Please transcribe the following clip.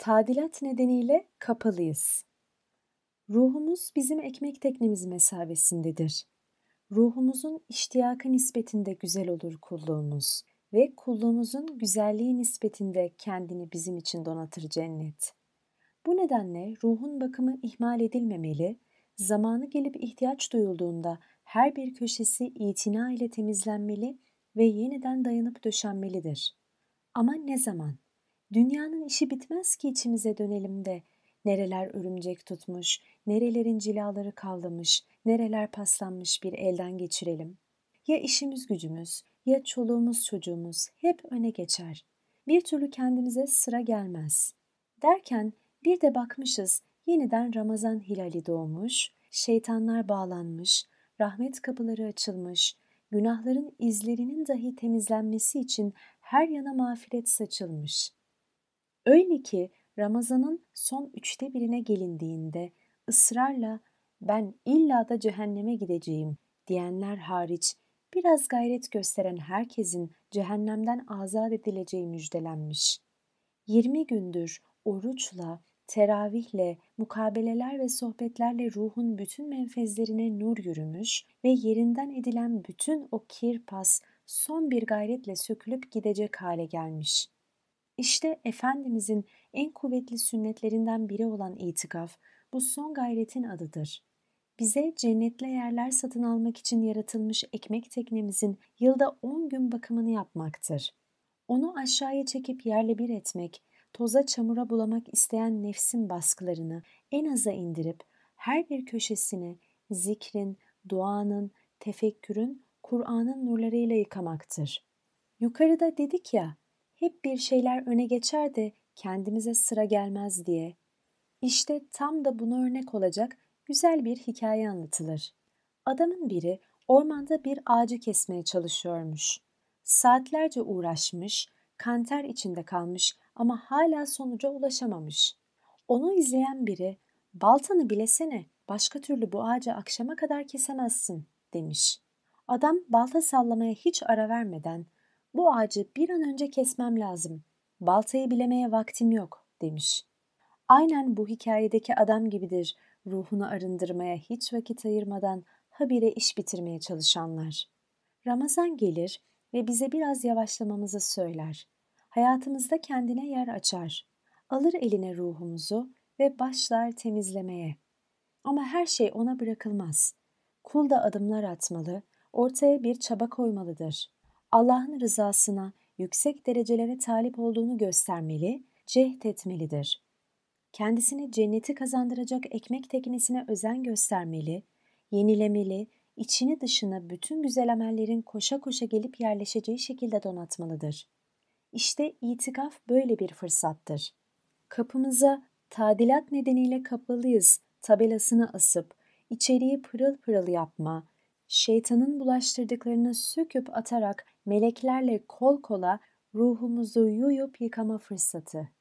Tadilat nedeniyle kapalıyız. Ruhumuz bizim ekmek teknemiz mesabesindedir. Ruhumuzun iştiyakı nispetinde güzel olur kulluğumuz ve kulluğumuzun güzelliği nispetinde kendini bizim için donatır cennet. Bu nedenle ruhun bakımı ihmal edilmemeli, zamanı gelip ihtiyaç duyulduğunda her bir köşesi itina ile temizlenmeli ve yeniden dayanıp döşenmelidir. Ama ne zaman? Dünyanın işi bitmez ki içimize dönelim de. Nereler örümcek tutmuş, nerelerin cilaları kavlamış, nereler paslanmış bir elden geçirelim. Ya işimiz gücümüz, ya çoluğumuz çocuğumuz hep öne geçer. Bir türlü kendimize sıra gelmez. Derken bir de bakmışız yeniden Ramazan hilali doğmuş, şeytanlar bağlanmış, rahmet kapıları açılmış, günahların izlerinin dahi temizlenmesi için her yana mağfiret saçılmış. Öyle ki Ramazan'ın son üçte birine gelindiğinde ısrarla ben illa da cehenneme gideceğim diyenler hariç biraz gayret gösteren herkesin cehennemden azat edileceği müjdelenmiş. 20 gündür oruçla, teravihle, mukabeleler ve sohbetlerle ruhun bütün menfezlerine nur yürümüş ve yerinden edilen bütün o kirpas son bir gayretle sökülüp gidecek hale gelmiş. İşte Efendimizin en kuvvetli sünnetlerinden biri olan itikaf, bu son gayretin adıdır. Bize cennetle yerler satın almak için yaratılmış ekmek teknemizin yılda 10 gün bakımını yapmaktır. Onu aşağıya çekip yerle bir etmek, toza çamura bulamak isteyen nefsin baskılarını en aza indirip her bir köşesini zikrin, duanın, tefekkürün, Kur'an'ın nurlarıyla yıkamaktır. Yukarıda dedik ya, hep bir şeyler öne geçer de kendimize sıra gelmez diye. İşte tam da buna örnek olacak güzel bir hikaye anlatılır. Adamın biri ormanda bir ağacı kesmeye çalışıyormuş. Saatlerce uğraşmış, kanter içinde kalmış ama hala sonuca ulaşamamış. Onu izleyen biri, baltanı bilesene, başka türlü bu ağacı akşama kadar kesemezsin demiş. Adam balta sallamaya hiç ara vermeden bu ağacı bir an önce kesmem lazım. Baltayı bilemeye vaktim yok demiş. Aynen bu hikayedeki adam gibidir ruhunu arındırmaya hiç vakit ayırmadan habire iş bitirmeye çalışanlar. Ramazan gelir ve bize biraz yavaşlamamızı söyler. Hayatımızda kendine yer açar. Alır eline ruhumuzu ve başlar temizlemeye. Ama her şey ona bırakılmaz. Kul da adımlar atmalı, ortaya bir çaba koymalıdır. Allah'ın rızasına yüksek derecelere talip olduğunu göstermeli, cehd etmelidir. Kendisini cenneti kazandıracak ekmek teknesine özen göstermeli, yenilemeli, içini dışını bütün güzel amellerin koşa koşa gelip yerleşeceği şekilde donatmalıdır. İşte itikaf böyle bir fırsattır. Kapımıza tadilat nedeniyle kapalıyız tabelasını asıp içeriği pırıl pırıl yapma, şeytanın bulaştırdıklarını söküp atarak meleklerle kol kola ruhumuzu yuyup yıkama fırsatı.